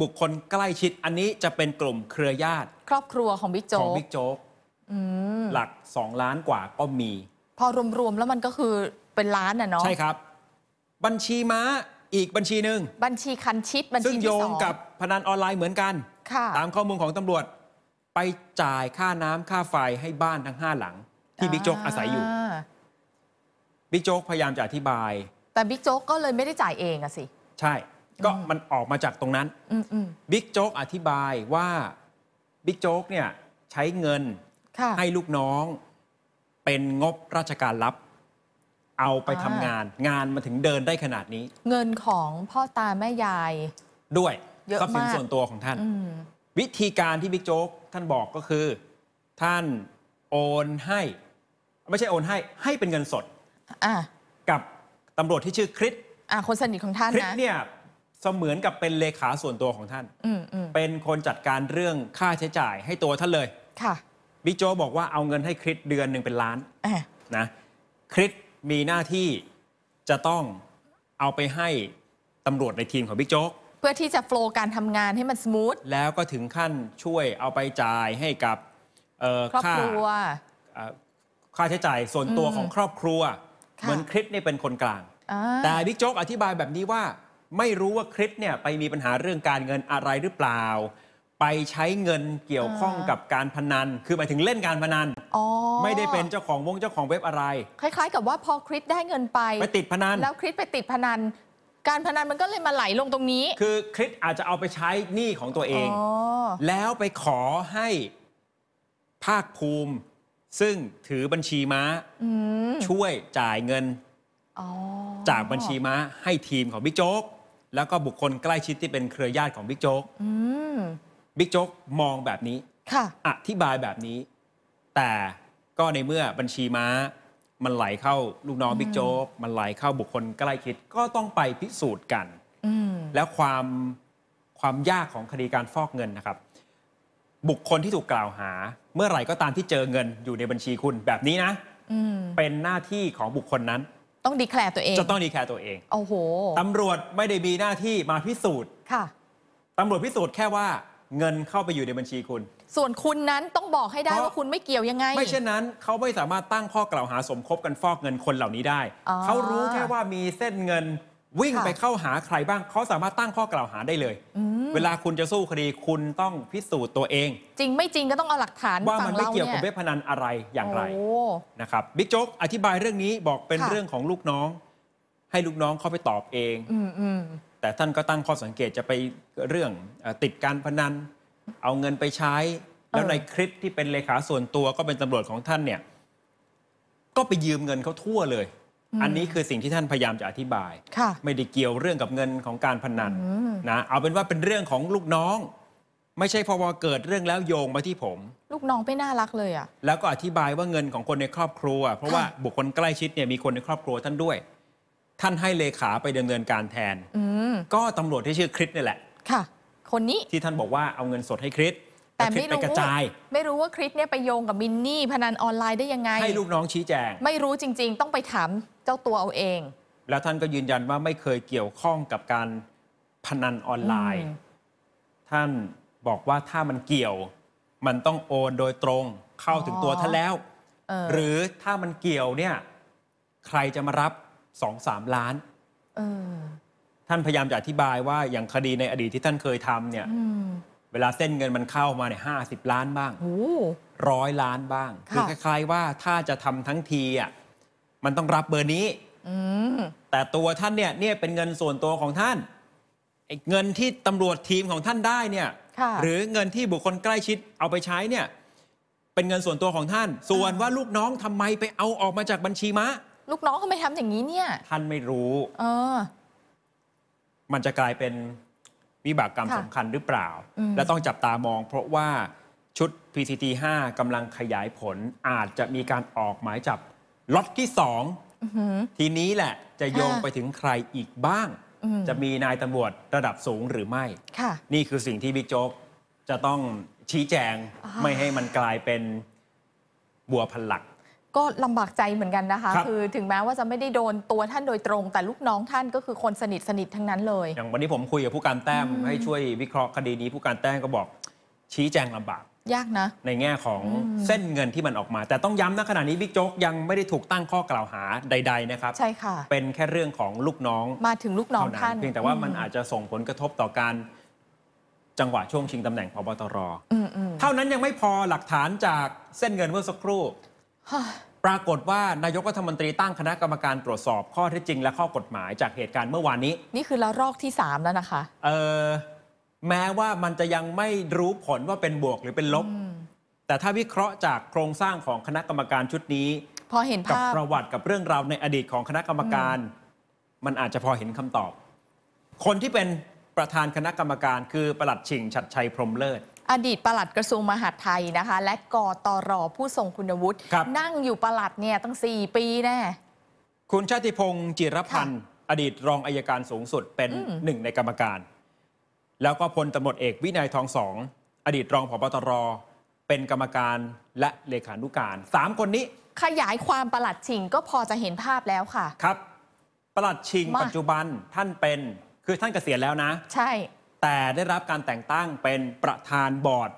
บุคคลใกล้ชิดอันนี้จะเป็นกลุ่มเครือญาติ ครอบครัวของบิ๊กโจ๊กของบิ๊กโจ๊กหลักสองล้านกว่าก็มี พอรวมๆแล้วมันก็คือเป็นล้านอ่ะเนาะใช่ครับ บัญชีม้าอีกบัญชีหนึ่งบัญชีคันชิดบัญชีซึ่งโยงกับพนันออนไลน์เหมือนกันตามข้อมูลของตำรวจ ไปจ่ายค่าน้ำค่าไฟให้บ้านทั้งห้าหลัง ที่บิ๊กโจ๊กอาศัยอยู่บิ๊กโจ๊กพยายามจะอธิบายแต่บิ๊กโจ๊กก็เลยไม่ได้จ่ายเองอะสิใช่ ก็มันออกมาจากตรงนั้นบิ๊กโจ๊กอธิบายว่าบิ๊กโจ๊กเนี่ยใช้เงินให้ลูกน้อง เป็นงบราชการลับเอาไปทำงานงานมันถึงเดินได้ขนาดนี้ เงินของพ่อตาแม่ยาย ด้วยเยอะทสนมากส่วนตัวของท่าน วิธีการที่บิ๊กโจ๊กท่านบอกก็คือ ท่านโอนให้ ไม่ใช่โอนให้ให้เป็นเงินสดกับตำรวจที่ชื่อคริสคนสนิทของท่านคริสเนี่ยเสมือนกับเป็นเลขาส่วนตัวของท่านเป็นคนจัดการเรื่องค่าใช้จ่ายให้ตัวท่านเลย ค่ะบิ๊กโจ๊กบอกว่าเอาเงินให้คริสเดือนหนึ่งเป็นล้านะนะ คริสมีหน้าที่จะต้องเอาไปให้ตำรวจในทีมของบิ๊กโจ๊ก เพื่อที่จะโฟล์การทำงานให้มันสมูทแล้วก็ถึงขั้นช่วยเอาไปจ่ายให้กับครอบครัวค่าใช้จ่ายส่วนตัวของครอบครัว เหมือนคริสเนี่ยเป็นคนกลาง แต่บิ๊กโจ๊กอธิบายแบบนี้ว่าไม่รู้ว่าคริสเนี่ยไปมีปัญหาเรื่องการเงินอะไรหรือเปล่าไปใช้เงินเกี่ยวข้องกับการพนัน คือหมายถึงเล่นการพนัน ไม่ได้เป็นเจ้าของวง เจ้าของเว็บอะไร คล้ายๆ กับว่าพอคริสได้เงินไป ไปติดพนัน แล้วคริสไปติดพนัน การพนันมันก็เลยมาไหลลงตรงนี้ คือคริสอาจจะเอาไปใช้หนี้ของตัวเอง แล้วไปขอให้ภาคภูมิ ซึ่งถือบัญชีม้าช่วยจ่ายเงินจากบัญชีม้าให้ทีมของบิ๊กโจ๊ก แล้วก็บุคคลใกล้ชิดที่เป็นเครือญาติของบิ๊กโจ๊กบิ๊กโจ๊กมองแบบนี้อธิบายแบบนี้ แต่ก็ในเมื่อบัญชีม้า มันไหลเข้าลูกน้องบิ๊กโจ๊กมันไหลเข้าบุคคลใกล้คิด ก็ต้องไปพิสูจน์กันแล้วความความยากของคดีการฟอกเงินนะครับ บุคคลที่ถูกกล่าวหา เมื่อไหร่ก็ตามที่เจอเงินอยู่ในบัญชีคุณแบบนี้นะเป็นหน้าที่ของบุคคลนั้น ต้องดีแคลร์ตัวเอง จะต้องดีแคลร์ตัวเองโอ้โหตำรวจไม่ได้มีหน้าที่มาพิสูจน์ค่ะตำรวจพิสูจน์แค่ว่าเงินเข้าไปอยู่ในบัญชีคุณ ส่วนคุณนั้นต้องบอกให้ได้ว่าคุณไม่เกี่ยวยังไง ไม่เช่นนั้นเขาไม่สามารถตั้งข้อกล่าวหาสมคบกันฟอกเงินคนเหล่านี้ได้ เขารู้แค่ว่ามีเส้นเงินวิ่งไปเข้าหาใครบ้าง เขาสามารถตั้งข้อกล่าวหาได้เลย เวลาคุณจะสู้คดีคุณต้องพิสูจน์ตัวเอง จริงไม่จริงก็ต้องเอาหลักฐานว่ามันไม่เกี่ยวกับเว็บพนันอะไรอย่างไรนะครับ บิ๊กโจ๊กอธิบายเรื่องนี้บอกเป็นเรื่องของลูกน้อง ให้ลูกน้องเข้าไปตอบเอง อแต่ท่านก็ตั้งข้อสังเกตจะไปเรื่องติดการพนัน เอาเงินไปใช้ แล้วในคลิปที่เป็นเลขาส่วนตัวก็เป็นตำรวจของท่านเนี่ยก็ไปยืมเงินเขาทั่วเลย อันนี้คือสิ่งที่ท่านพยายามจะอธิบาย ไม่ได้เกี่ยวเรื่องกับเงินของการพนันนะเอาเป็นว่าเป็นเรื่องของลูกน้อง ไม่ใช่พอวเกิดเรื่องแล้วโยงมาที่ผม ลูกน้องไม่น่ารักเลยอ่ะแล้วก็อธิบายว่าเงินของคนในครอบครัวเพราะว่าบุคคลใกล้ชิดเนี่ยมีคนในครอบครัวท่านด้วยท่านให้เลขาไปดำเนินการแทนก็ตำรวจที่ชื่อคริสนี่แหละค่ะ คนนี้ที่ท่านบอกว่าเอาเงินสดให้คริสแต่ไม่รู้กระจายไม่รู้ว่าคริสเนี่ยไปโยงกับมินนี่พนันออนไลน์ได้ยังไง ให้ลูกน้องชี้แจงไม่รู้จริง ๆ ต้องไปถามเจ้าตัวเอาเอง แล้วท่านก็ยืนยันว่าไม่เคยเกี่ยวข้องกับการพนันออนไลน์ ท่านบอกว่าถ้ามันเกี่ยว มันต้องโอนโดยตรง เข้าถึงตัวท่านแล้วหรือถ้ามันเกี่ยวเนี่ย ใครจะมารับสสองามล้าน ท่านพยายามจะอธิบายว่าอย่างคดีในอดีตที่ท่านเคยทำเนี่ยเวลาเส้นเงินมันเข้ามาเนี่ยห้าสิบล้านบ้างร้อยล้านบ้าง คือคล้ายๆว่าถ้าจะทำทั้งทีอ่ะ มันต้องรับเบอร์นี้แต่ตัวท่านเนี่ยเนี่ยเป็นเงินส่วนตัวของท่านเงินที่ตำรวจทีมของท่านได้เนี่ย หรือเงินที่บุคคลใกล้ชิดเอาไปใช้เนี่ย เป็นเงินส่วนตัวของท่าน ส่วนว่าลูกน้องทำไมไปเอาออกมาจากบัญชีม้าลูกน้องเขาไม่ทำอย่างนี้เนี่ย ท่านไม่รู้เออ มันจะกลายเป็นวิบากกรรมสำคัญหรือเปล่า และต้องจับตามองเพราะว่าชุด PCT 5กำลังขยายผลอาจจะมีการออกหมายจับล็อตที่สองทีนี้แหละจะโยงไปถึงใครอีกบ้าง จะมีนายตำรวจระดับสูงหรือไม่นี่คือสิ่งที่บิ๊กโจ๊กจะต้องชี้แจงไม่ให้มันกลายเป็นบัวพันหลักก็ลำบากใจเหมือนกันนะคะ คือถึงแม้ว่าจะไม่ได้โดนตัวท่านโดยตรง แต่ลูกน้องท่านก็คือคนสนิทสนิททั้งนั้นเลย อย่างวันนี้ผมคุยกับผู้การแต้มให้ช่วยวิเคราะห์คดีนี้ ผู้การแต้มก็บอกชี้แจงลำบาก ยากนะ ในแง่ของเส้นเงินที่มันออกมา แต่ต้องย้ำนะขณะนี้บิ๊กโจ๊กยังไม่ได้ถูกตั้งข้อกล่าวหาใด ๆ นะครับ ใช่ค่ะเป็นแค่เรื่องของลูกน้องมาถึงลูกน้องท่านเพียงแต่ว่ามันอาจจะส่งผลกระทบต่อการ จังหวะช่วงชิงตำแหน่งพบตรเท่านั้นยังไม่พอหลักฐานจากเส้นเงินเมื่อสักครู่ปรากฏว่านายกรัฐมนตรีตั้งคณะกรรมการตรวจสอบข้อเท็จจริงและข้อกฎหมายจากเหตุการณ์เมื่อวานนี้ นี่คือละรอกที่ 3 แล้วนะคะเออแม้ว่ามันจะยังไม่รู้ผลว่าเป็นบวกหรือเป็นลบแต่ถ้าวิเคราะห์จากโครงสร้างของคณะกรรมการชุดนี้พอเห็นกับภาพประวัติกับเรื่องราวในอดีตของคณะกรรมการ มันอาจจะพอเห็นคำตอบ คนที่เป็นประธานคณะกรรมการคือประหลัดชิงชัดชัยพรมเลิศอดีตปลัดกระทรวงมหาดไทยนะคะ และกตรผู้ทรงคุณวุฒิ นั่งอยู่ปลัดเนี่ยตั้ง 4 ปีแน่ คุณชาติพงศ์จิรพันธ์ อดีตรองอายการสูงสุดเป็นหนึ่งในกรรมการ แล้วก็พลตำรวจเอกวินัยทองสองอดีตรองผบตร เป็นกรรมการและเลขานุการสามคนนี้ ขยายความประหลัดชิงก็พอจะเห็นภาพแล้วค่ะครับประหลัดชิงปัจจุบันท่านเป็นคือท่านเกษียณแล้วนะ ใช่แต่ได้รับการแต่งตั้งเป็นประธานบอร์ด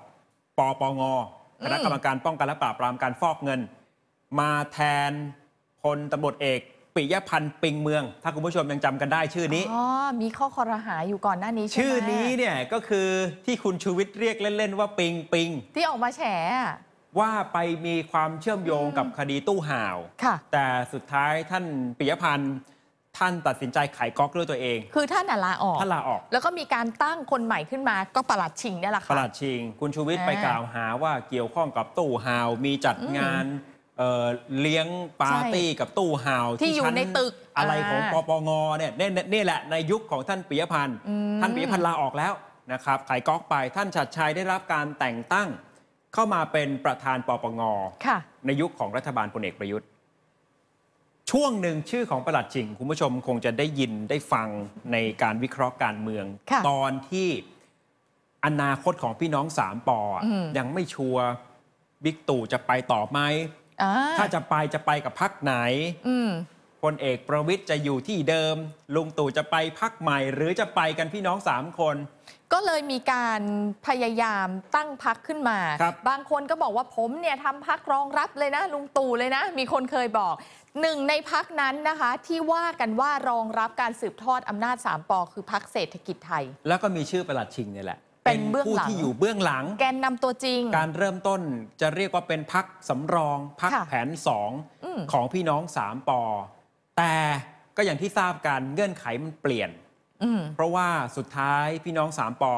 ปปงคณะกรรมการป้องกันและปราบปรามการฟอกเงิน มาแทนพลตำรวจเอก ปิยพันธ์ปิงเมือง ถ้าคุณผู้ชมยังจำกันได้ชื่อนี้อ๋อ มีข้อคอรหาอยู่ก่อนหน้านี้ใช่ไหมชื่อนี้เนี่ยก็คือที่คุณชูวิทย์เรียกเล่นๆ ว่าปิงปิงที่ออกมาแฉว่าไปมีความเชื่อมโยงกับคดีตู้ห่าวแต่สุดท้ายท่านปิยพันธ์ท่านตัดสินใจขายก๊อกด้วยตัวเอง คือท่านลาออกท่านลาออก แล้วก็มีการตั้งคนใหม่ขึ้นมา ก็ประหลัดชิงนี่แหละค่ะประหลัดชิง คุณชูวิทย์ไปกล่าวหาว่าเกี่ยวข้องกับตู้ฮาว มีจัดงานเลี้ยงปาร์ตี้กับตู้ฮาวที่อยู่ในตึก อะไรของปปงเนี่ย นี่แหละ ในยุคของท่านปิยพันธ์ท่านปิยพันธ์ลาออกแล้วนะครับขายก๊อกไป ท่านชัดชัยได้รับการแต่งตั้งเข้ามาเป็นประธานปปงในยุคของรัฐบาลพลเอกประยุทธ์ช่วงหนึ่งชื่อของประหลัดจิง คุณผู้ชมคงจะได้ยินได้ฟังในการวิเคราะห์การเมือง ตอนที่อนาคตของพี่น้องสามปอยังไม่ชัวร์บิ๊กตู่จะไปต่อไหมถ้าจะไปจะไปกับพักไหนพลเอกประวิทย์จะอยู่ที่เดิม ลุงตู่จะไปพักใหม่ หรือจะไปกันพี่น้องสามคนก็เลยมีการพยายามตั้งพักขึ้นมาบบางคนก็บอกว่าผมเนี่ยทำพักรองรับเลยนะลุงตู่เลยนะ มีคนเคยบอกหนึ่งในพักนั้นนะคะ ที่ว่ากันว่ารองรับการสืบทอดอำนาจสามปอคือพักเศรษฐกิจไทย แล้วก็มีชื่อประหลัดชิงเนี่ยแหละเป็นผู้ที่อยู่เบื้องหลังแกนนำตัวจริง การเริ่มต้นจะเรียกว่าเป็นพักสำรองพักแผนสองของพี่น้องสามปอแต่ก็อย่างที่ทราบการเงื่อนไขมันเปลี่ยนเพราะว่าสุดท้ายพี่น้องสามปอ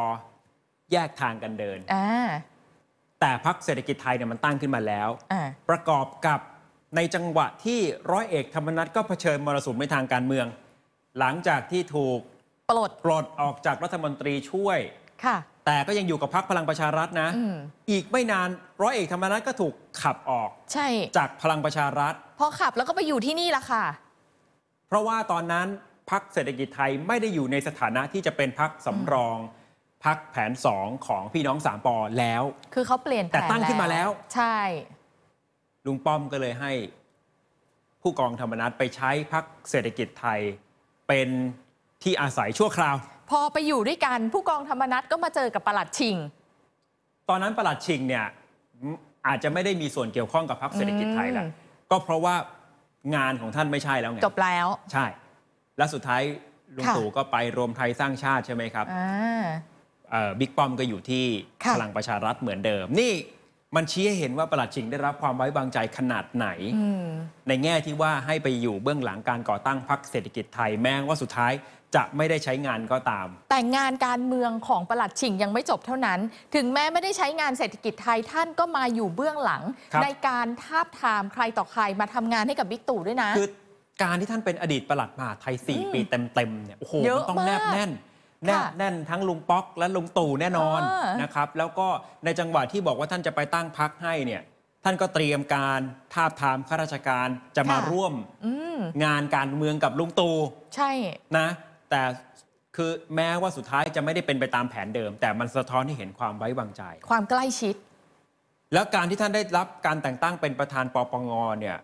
แยกทางกันเดิน แต่พักเศรษฐกิจไทยเนี่ยมันตั้งขึ้นมาแล้ว ประกอบกับในจังหวะที่ร้อยเอกธรรมนัฐก็เผชิญมรสุมในทางการเมือง หลังจากที่ถูก ปลดปลดออกจากรัฐมนตรีช่วยค่ะ แต่ก็ยังอยู่กับพักพลังประชารัฐนะออีกไม่นาน ร้อยเอกธรรมนัฐก็ถูกขับออก ใช่ จากพลังประชารัฐพอขับแล้วก็ไปอยู่ที่นี่ละค่ะเพราะว่าตอนนั้นพักเศรษฐกิจไทยไม่ได้อยู่ในสถานะที่จะเป็นพักสำรองพักแผนสองของพี่น้องสามปอแล้ว คือเขาเปลี่ยนแต่ตั้งขึ้นมาแล้วใช่ ลุงป้อมก็เลยให้ผู้กองธรรมนัฐไปใช้พักเศรษฐกิจไทยเป็นที่อาศัยชั่วคราว พอไปอยู่ด้วยกันผู้กองธรรมนัฐก็มาเจอกับประหลัดชิง ตอนนั้นประหลัดชิงเนี่ยอาจจะไม่ได้มีส่วนเกี่ยวข้องกับพักเศรษฐกิจไทยแล้วก็เพราะว่างานของท่านไม่ใช่แล้วไงจบแล้วใช่และสุดท้ายลุงตู่ก็ไปรวมไทยสร้างชาติใช่ไหมครับบิ๊กป้อมก็อยู่ที่พลังประชารัฐเหมือนเดิม นี่มันชี้ให้เห็นว่าประหลัดชิงได้รับความไว้วางใจขนาดไหน ในแง่ที่ว่าให้ไปอยู่เบื้องหลังการก่อตั้งพรรคเศรษฐกิจไทย แม้ว่าสุดท้ายจะไม่ได้ใช้งานก็ตาม แต่งานการเมืองของประหลัดชิงยังไม่จบเท่านั้น ถึงแม้ไม่ได้ใช้งานเศรษฐกิจไทยท่านก็มาอยู่เบื้องหลัง ในการทาบทามใครต่อใครมาทำงานให้กับบิ๊กตู่ด้วยนะคือการที่ท่านเป็นอดีตประหลัดมหาไทย4ปีเต็มๆเนี่ยโอ้โหมันต้องแนบแน่นแนบแน่นทั้งลุงป๊อกและลุงตู่แน่นอนนะครับ แล้วก็ในจังหวะที่บอกว่าท่านจะไปตั้งพักให้เนี่ย ท่านก็เตรียมการทาบทามข้าราชการจะมาร่วมงานการเมืองกับลุงตู่ใช่นะ แต่คือแม้ว่าสุดท้ายจะไม่ได้เป็นไปตามแผนเดิม แต่มันสะท้อนให้เห็นความไว้วางใจ ความใกล้ชิด แล้วการที่ท่านได้รับการแต่งตั้งเป็นประธานปปงเนี่ย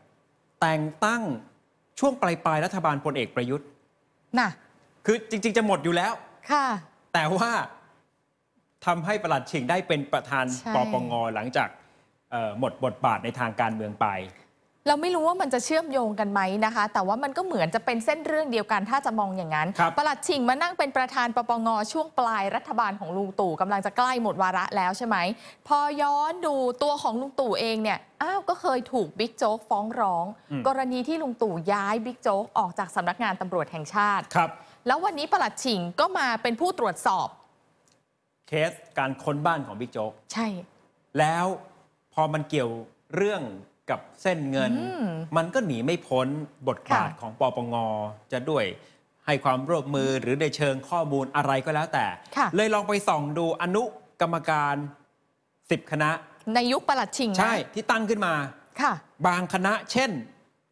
แต่งตั้งช่วงปลายปลายรัฐบาลพลเอกประยุทธ์น่ะคือจริงๆจะหมดอยู่แล้ว ค่ะ แต่ว่าทำให้ประหลัดชิงได้เป็นประธานปปงหลังจากหมดบทบาทในทางการเมืองไปเราไม่รู้ว่ามันจะเชื่อมโยงกันไหมนะคะ แต่ว่ามันก็เหมือนจะเป็นเส้นเรื่องเดียวกัน ถ้าจะมองอย่างนั้นประหลัดชิงมานั่งเป็นประธานปปงช่วงปลายรัฐบาลของลุงตู่กำลังจะใกล้หมดวาระแล้วใช่ไหม พอย้อนดูตัวของลุงตู่เองเนี่ยอ้าวก็เคยถูกบิ๊กโจ๊กฟ้องร้องกรณีที่ลุงตู่ย้ายบิ๊กโจ๊กออกจากสำนักงานตำรวจแห่งชาติครับ แล้ววันนี้ประหลัดชิงก็มาเป็นผู้ตรวจสอบ เคสการค้นบ้านของบิ๊กโจ๊กใช่ แล้วพอมันเกี่ยวเรื่องกับเส้นเงินมันก็หนีไม่พ้น บทบาทของปปงจะด้วยให้ความร่วมมือหรือในเชิงข้อมูลอะไรก็แล้วแต่ เลยลองไปส่องดูอนุกรรมการ 10 คณะ ในยุคประหลัดชิงใช่ที่ตั้งขึ้นมา ค่ะ บางคณะเช่น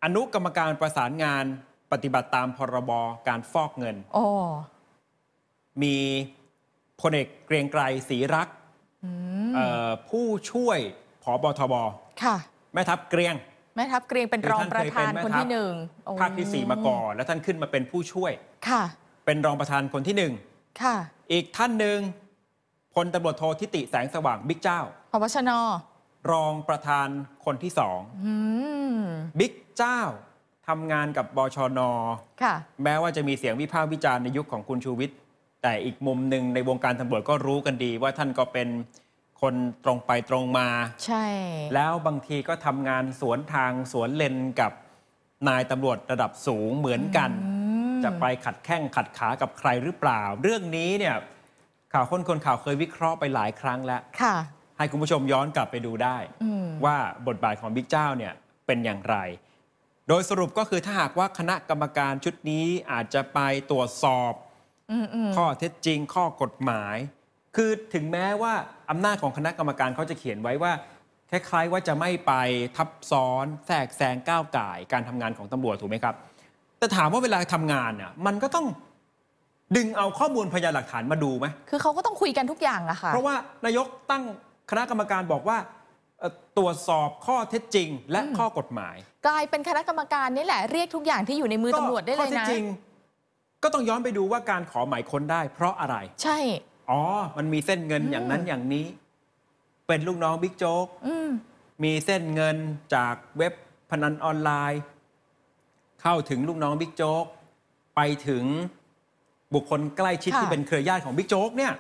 อนุกรรมการประสานงานปฏิบัติตามพรบการฟอกเงินอมีพลเอกเกรียงไกรศรีรักผู้ช่วยผบทบค่ะแม่ทัพเกรียงแม่ทัพเกรียงเป็นรองประธานคนที่หนึ่งภาคที่สี่มาก่อนแล้วท่านขึ้นมาเป็นผู้ช่วย ค่ะ เป็นรองประธานคนที่หนึ่งค่ะ อีกท่านหนึ่งพลตำรวจโททิติแสงสว่างบิ๊กเจ้าพบชนรองประธานคนที่สองบิ๊กเจ้าทำงานกับบชนแม้ว่าจะมีเสียงวิพากษ์วิจารณ์ในยุคของคุณชูวิทย์แต่อีกมุมหนึ่งในวงการตำรวจก็รู้กันดีว่าท่านก็เป็นคนตรงไปตรงมา ใช่ แล้วบางทีก็ทำงานสวนทางสวนเลนกับนายตำรวจระดับสูงเหมือนกัน จะไปขัดแข้งขัดขา กับใครหรือเปล่า เรื่องนี้เนี่ย ข่าวคนคนข่าวเคยวิเคราะห์ไปหลายครั้งแล้ว ค่ะ ให้คุณผู้ชมย้อนกลับไปดูได้ ว่าบทบาทของบิ๊กเจ้าเนี่ยเป็นอย่างไร โดยสรุปก็คือถ้าหากว่าคณะกรรมการชุดนี้อาจจะไปตรวจสอบข้อเท็จจริงข้อกฎหมายคือถึงแม้ว่า อำนาจของคณะกรรมการเขาจะเขียนไว้ว่าคล้ายๆว่าจะไม่ไปทับซ้อน แทรกแซงก้าวไก่การทำงานของตำรวจถูกไหมครับ แต่ถามว่าเวลาทำงานน่ะมันก็ต้องดึงเอาข้อมูลพยานหลักฐานมาดูไหม คือเขาก็ต้องคุยกันทุกอย่างอะค่ะเพราะว่านายกตั้งคณะกรรมการบอกว่าตรวจสอบข้อเท็จจริง และข้อกฎหมาย กลายเป็นคณะกรรมการนี่แหละเรียกทุกอย่างที่อยู่ในมือตำรวจได้เลยนะข้อเท็จจริงก็ต้องย้อนไปดูว่าการขอหมายค้นได้เพราะอะไรใช่อ๋อ มันมีเส้นเงินอย่างนั้นอย่างนี้ เป็นลูกน้องบิ๊กโจ๊กมีเส้นเงินจากเว็บพนันออนไลน์ เข้าถึงลูกน้องบิ๊กโจ๊กไปถึงบุคคลใกล้ชิดที่เป็นเครือญาติของบิ๊กโจ๊กเนี่ย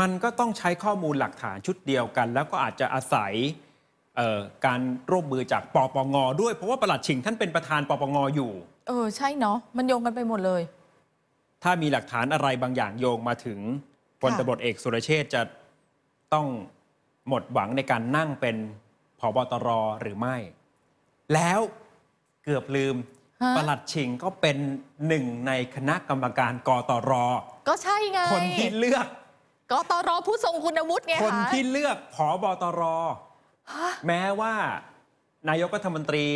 มันก็ต้องใช้ข้อมูลหลักฐานชุดเดียวกัน แล้วก็อาจจะอาศัย การร่วมมือจากปปงด้วยเพราะว่าประหลัดชิงท่านเป็นประธานปปงอยู่ เออ ใช่เนาะมันโยงกันไปหมดเลยถ้ามีหลักฐานอะไรบางอย่างโยงมาถึงพลตบรเอกสุรเชษจะต้องหมดหวังในการนั่งเป็นผบตรหรือไม่ แล้วเกือบลืมประหลัดชิงก็เป็นหนึ่งในคณะกรรมการกตรก็ใช่ไง คนที่เลือกกตรผู้ทรงคุณวุฒิไงคนที่เลือกผบตรแม้ว่า นายกรัฐมนตรี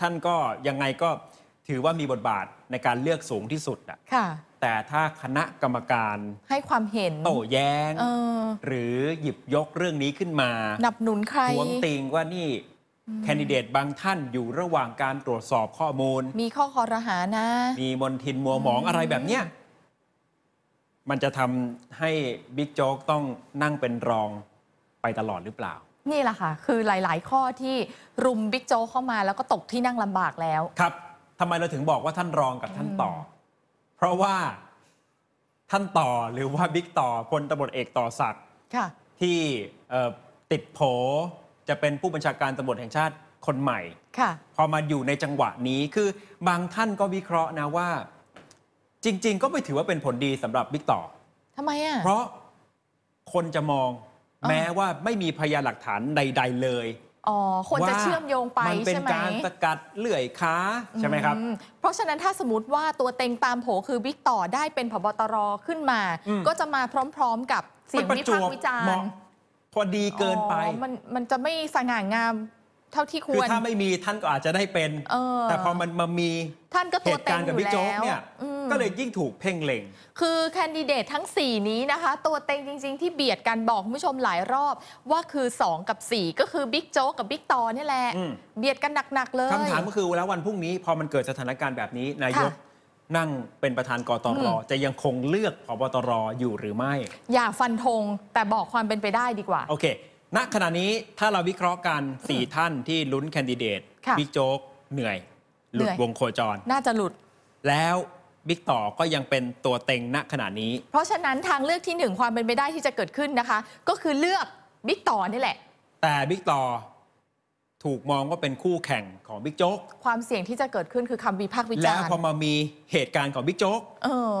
ท่านก็ยังไงก็ถือว่ามีบทบาทในการเลือกสูงที่สุดอะ่ะ แต่ถ้าคณะกรรมการให้ความเห็นโต้แย้ง หรือหยิบยกเรื่องนี้ขึ้นมาหนับหนุนใครทวงติงว่านี่ แคนดิเดตบางท่านอยู่ระหว่างการตรวจสอบข้อมูล มีข้อคอรหานะ มีมนทินมัวหมองอะไรแบบเนี้ยมันจะทำให้บิ๊กโจ๊กต้องนั่งเป็นรองไปตลอดหรือเปล่า นี่แหละค่ะคือหลาย ๆ ข้อที่รุมบิ๊กโจ๊กเข้ามาแล้วก็ตกที่นั่งลำบากแล้วครับทำไมเราถึงบอกว่าท่านรองกับท่านต่อ เพราะว่าท่านต่อหรือว่าบิ๊กต่อพลตบทเอกต่อศักดิ์ที่ติดโผจะเป็นผู้บัญชาการตำรวจแห่งชาติคนใหม่พอมาอยู่ในจังหวะนี้คือบางท่านก็วิเคราะห์นะว่า จริงๆก็ไม่ถือว่าเป็นผลดีสำหรับบิ๊กต่อทำไมอ่ะ เพราะคนจะมองแม้ว่าไม่มีพยานหลักฐานใด ๆ เลยอ๋อคนจะเชื่อมโยงไปมันเป็นการสกัดเลื่อยค้าใช่ไหมครับเพราะฉะนั้นถ้าสมมติว่าตัวเต็งตามโผคือบิ๊กต่อได้เป็นผบตรขึ้นมา ก็จะมาพร้อมๆกับเสียงวิพากษ์วิจารมณ์พอดีเกินไปมันมันจะไม่สง่างามท่าที่ควรคือถ้าไม่มีท่านก็อาจจะได้เป็น แต่พอมันมามีท่านก็ตัวเต็มอยู่แล้วก็เลยยิ่งถูกเพ่งเล็ง คือแคนดิเดตทั้ง 4 นี้นะคะ ตัวเต็งจริงๆ ที่เบียดกันบอกคุณผู้ชมหลายรอบ ว่าคือ 2 กับ 4 ก็คือบิ๊กโจ๊กกับบิ๊กต่อนี่แหละ เบียดกันหนักๆเลยคำถามก็คือแล้ววันพรุ่งนี้พอมันเกิดสถานการณ์แบบนี้นายกนั่งเป็นประธานกตรจะยังคงเลือกพบตรอยู่หรือไม่ อย่าฟันธงแต่บอกความเป็นไปได้ดีกว่าโอเคณขณะนี้ถ้าเราวิเคราะห์กันสี่ท่านที่ลุ้นแคนดิเดต บิ๊กโจ๊กเหนื่อยหลุดวงโคจรน่าจะหลุด แล้วบิ๊กต่อก็ยังเป็นตัวเต็งณขณะนี้ เพราะฉะนั้นทางเลือกที่หนึ่งความเป็นไปได้ที่จะเกิดขึ้นนะคะ ก็คือเลือกบิ๊กต่อนี่แหละ แต่บิ๊กต่อ ถูกมองว่าเป็นคู่แข่งของบิ๊กโจ๊กความเสี่ยงที่จะเกิดขึ้นคือคำวิพากษ์วิจารณ์แล้วพอมามีเหตุการณ์ของบิ๊กโจ๊ก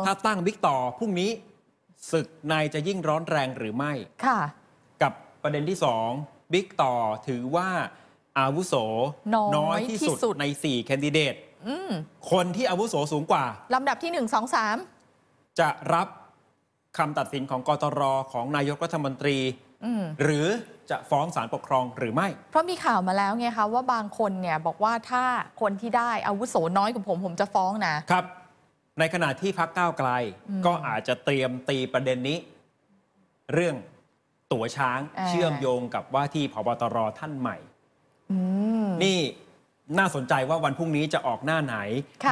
ถ้าตั้งบิ๊กต่อพรุ่งนี้ศึกนายจะยิ่งร้อนแรงหรือไม่ค่ะประเด็นที่2บิ๊กต่อถือว่า อาวุโสน้อยที่สุดใน 4 แคนดิเดตคนที่อาวุโสสูงกว่า ลำดับที่1 2 3 จะรับคำตัดสินของกตรของนายกรัฐมนตรีหรือจะฟ้องศาลปกครองหรือไม่ เพราะมีข่าวมาแล้วไงคะว่าบางคนเนี่ยบอกว่าถ้าคนที่ได้อาวุโสน้อยกว่าผมผมจะฟ้องนะครับ ในขณะที่พักก้าวไกล ก็อาจจะเตรียมตีประเด็นนี้เรื่องตั๋วช้างเชื่อมโยงกับว่าที่พบตรท่านใหม่นี่น่าสนใจว่าวันพรุ่งนี้จะออกหน้าไหน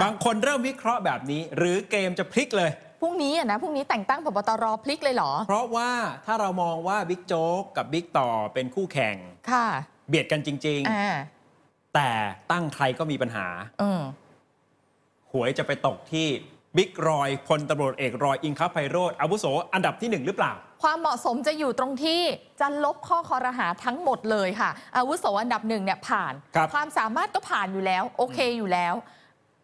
บางคนเริ่มวิเคราะห์แบบนี้ หรือเกมจะพลิกเลยพรุ่งนี้นะพรุ่งนี้แต่งตั้งพบตรพลิกเลยเหรอ เพราะว่าถ้าเรามองว่าบิ๊กโจ๊กกับบิ๊กต่อเป็นคู่แข่งค่ะ เบียดกันจริงๆแต่ตั้งใครก็มีปัญหาหวยจะไปตกที่บิ๊กรอยพลตำรวจเอกรอยอิงคาไยโรธอาวุโสอันดับที่ 1 หรือเปล่า ความเหมาะสมจะอยู่ตรงที่ จะลบข้อคอรหาทั้งหมดเลยค่ะ อาวุโสอันดับหนึ่งเนี่ยผ่าน ความสามารถก็ผ่านอยู่แล้ว โอเคอยู่แล้ว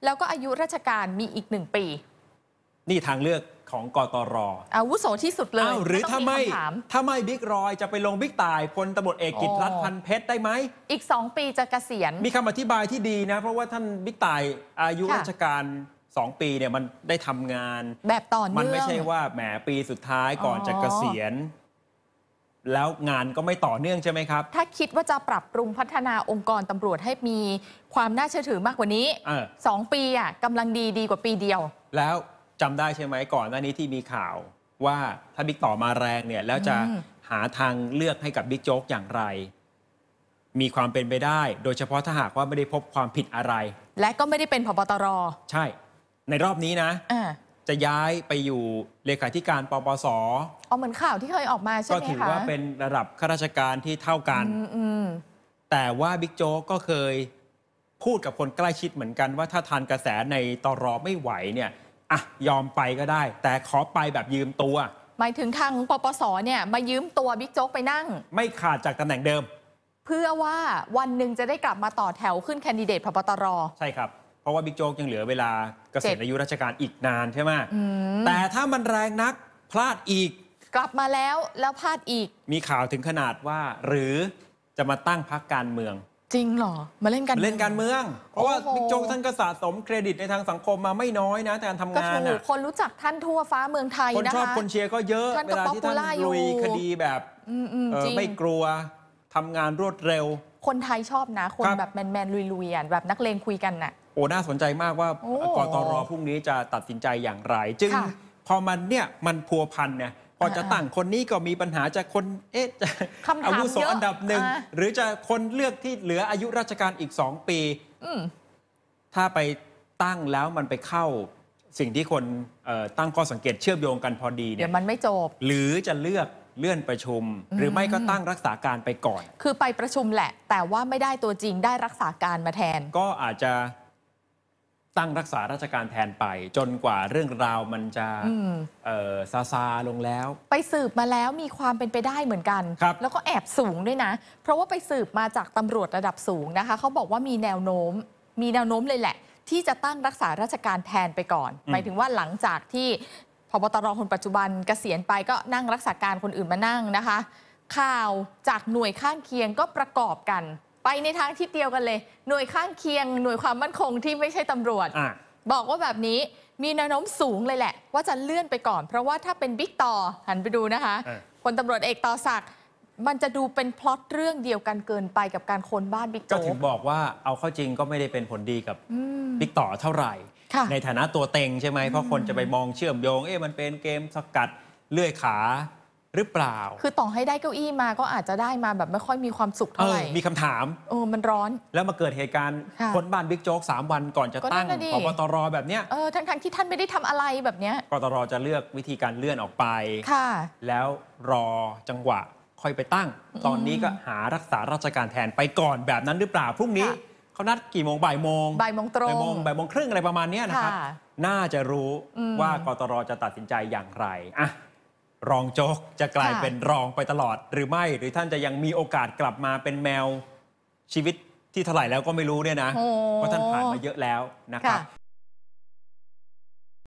แล้วก็อายุราชการมีอีกหนึ่งปี นี่ทางเลือกของกตรอาวุโสที่สุดเลยหรือถ้าไม่ถ้าไม่บิ๊กรอยจะไปลงบิ๊กตายพลตำรวจเอกกิตรัตพันเพชรได้ไหมอีก 2 ปีจะกะเกษียณ มีคำอธิบายที่ดีนะ เพราะว่าท่านบิ๊กตายอายุราชการสองปีเนี่ยมันได้ทำงานแบบต่อเนื่อง มันไม่ใช่ว่า แหม ปีสุดท้ายก่อนจะเกษียณ แล้วงานก็ไม่ต่อเนื่องใช่ไหมครับ ถ้าคิดว่าจะปรับ ปรุงพัฒนาองค์กรตำรวจให้มีความน่าเชื่อถือมากกว่านี้อสองปีอ่ะกำลังดีดีกว่าปีเดียว แล้วจำได้ใช่ไหมก่อนหน้านี้ที่มีข่าวว่าถ้าบิ๊กต่อมาแรงเนี่ยแล้วจะหาทางเลือกให้กับบิ๊กโจ๊กอย่างไร มีความเป็นไปได้ โดยเฉพาะถ้าหากว่าไม่ได้พบความผิดอะไร และก็ไม่ได้เป็นผบตรใช่ในรอบนี้นะ จะย้ายไปอยู่เลขาธิการปปสเอเหมือนข่าวที่เคยออกมาใช่ไหมคะ ก็ถือว่าเป็นระดับข้าราชการที่เท่ากัน แต่ว่าบิ๊กโจ๊กก็เคยพูดกับคนใกล้ชิดเหมือนกัน ว่าถ้าทานกระแสในตรอไม่ไหวเนี่ย อ่ะ ยอมไปก็ได้ แต่ขอไปแบบยืมตัว หมายถึงทางปปสเนี่ยมายืมตัวบิ๊กโจ๊กไปนั่ง ไม่ขาดจากตำแหน่งเดิม เพื่อว่าวันหนึ่งจะได้กลับมาต่อแถวขึ้นแคนดิเดตพบตรใช่ครับราะว่าบิ๊กโจ๊กยังเหลือเวลาเกษียณอายุราชการอีกนานใช่ไหม แต่ถ้ามันแรงนักพลาดอีก กลับมาแล้วแล้วพลาดอีก มีข่าวถึงขนาดว่า หรือจะมาตั้งพรรคการเมือง จริงเหรอ มาเล่นการเล่นการเมือง เพราะว่าบิ๊กโจ๊กท่านก็สะสมเครดิตในทางสังคมมาไม่น้อยนะการทำงานอ่ะคนรู้จักท่านทั่วฟ้าเมืองไทยนะคะ คนชอบคนเชียร์ก็เยอะเวลาที่ท่านลุยคดีแบบไม่กลัวทำงานรวดเร็ว คนไทยชอบนะคนแบบแมนๆลุยๆแบบนักเลงคุยกันน่ะโอ้ น่าสนใจมากว่า กตร พรุ่งนี้จะตัดสินใจอย่างไร จึงพอมันเนี่ยมันพัวพันเนี่ยพอจะตั้งคนนี้ก็มีปัญหาจะคน เอ๊ะจะอาวุโสอันดับหนึ่งหรือจะคนเลือกที่เหลืออายุราชการอีกสองปีถ้าไปตั้งแล้วมันไปเข้าสิ่งที่คนตั้งข้อสังเกตเชื่อมโยงกันพอดีเนี่ยมันไม่จบ หรือจะเลือกเลื่อนประชุม หรือไม่ก็ตั้งรักษาการไปก่อน คือไปประชุมแหละ แต่ว่าไม่ได้ตัวจริงได้รักษาการมาแทน ก็อาจจะตั้งรักษาราชการแทนไปจนกว่าเรื่องราวมันจะซาซาลงแล้ว ไปสืบมาแล้วมีความเป็นไปได้เหมือนกันแล้วก็แอบสูงด้วยนะ เพราะว่าไปสืบมาจากตำรวจระดับสูงนะคะเขาบอกว่ามีแนวโน้มมีแนวโน้มเลยแหละ ที่จะตั้งรักษาราชการแทนไปก่อน หมายถึงว่าหลังจากที่พบตรคนปัจจุบันเกษียณไปก็นั่งรักษาการคนอื่นมานั่งนะคะ ข่าวจากหน่วยข้างเคียงก็ประกอบกันไปในทางที่เดียวกันเลย หน่วยข้างเคียงหน่วยความมั่นคงที่ไม่ใช่ตำรวจอบอกว่าแบบนี้มีแนวโน้มสูงเลยแหละ ว่าจะเลื่อนไปก่อน เพราะว่าถ้าเป็นบิ๊กต่อหันไปดูนะคะ คนตำรวจเอกต่อศักดิ์มันจะดูเป็นพล็อตเรื่องเดียวกันเกินไปกับการคนบ้านบิ๊กก็โจ๊ถึงบอกว่าเอาเข้าจริงก็ไม่ได้เป็นผลดีกับบิ๊กต่อเท่าไหร่ในฐานะตัวเต็งใช่ไหมเพราะคนจะไปมองเชื่อมโยงเอ๊ะมันเป็นเกมสกัดเลื่อยขาหรือเปล่า คือต่อให้ได้เก้าอี้มาก็อาจจะได้มาแบบไม่ค่อยมีความสุขเท่าไหร่มีคำถามโอ้มันร้อน แล้วมาเกิดเหตุการณ์คนบ้านบิ๊กโจ๊กสามวันก่อนจะตั้งพบตรแบบเนี้ยเออ ทั้งทที่ท่านไม่ได้ทำอะไรแบบเนี้ยกตรจะเลือกวิธีการเลื่อนออกไป ค่ะ แล้วรอจังหวะค่อยไปตั้ง ตอนนี้ก็หารักษาราชการแทนไปก่อนแบบนั้นหรือเปล่าพรุ่งนี้เขานัดกี่โมงบ่ายโมงบ่ายโมงตรงบ่ายโมง บ่ายโมงครึ่งอะไรประมาณนี้นะครับน่าจะรู้ว่ากตรจะตัดสินใจอย่างไรอ่ะรองโจ๊ก จะกลายเป็นรองไปตลอดหรือไม่ หรือท่านจะยังมีโอกาสกลับมาเป็นแมว ชีวิตที่เท่าไหร่แล้วก็ไม่รู้เนี่ยนะเพราะท่านผ่านมาเยอะแล้วนะครับ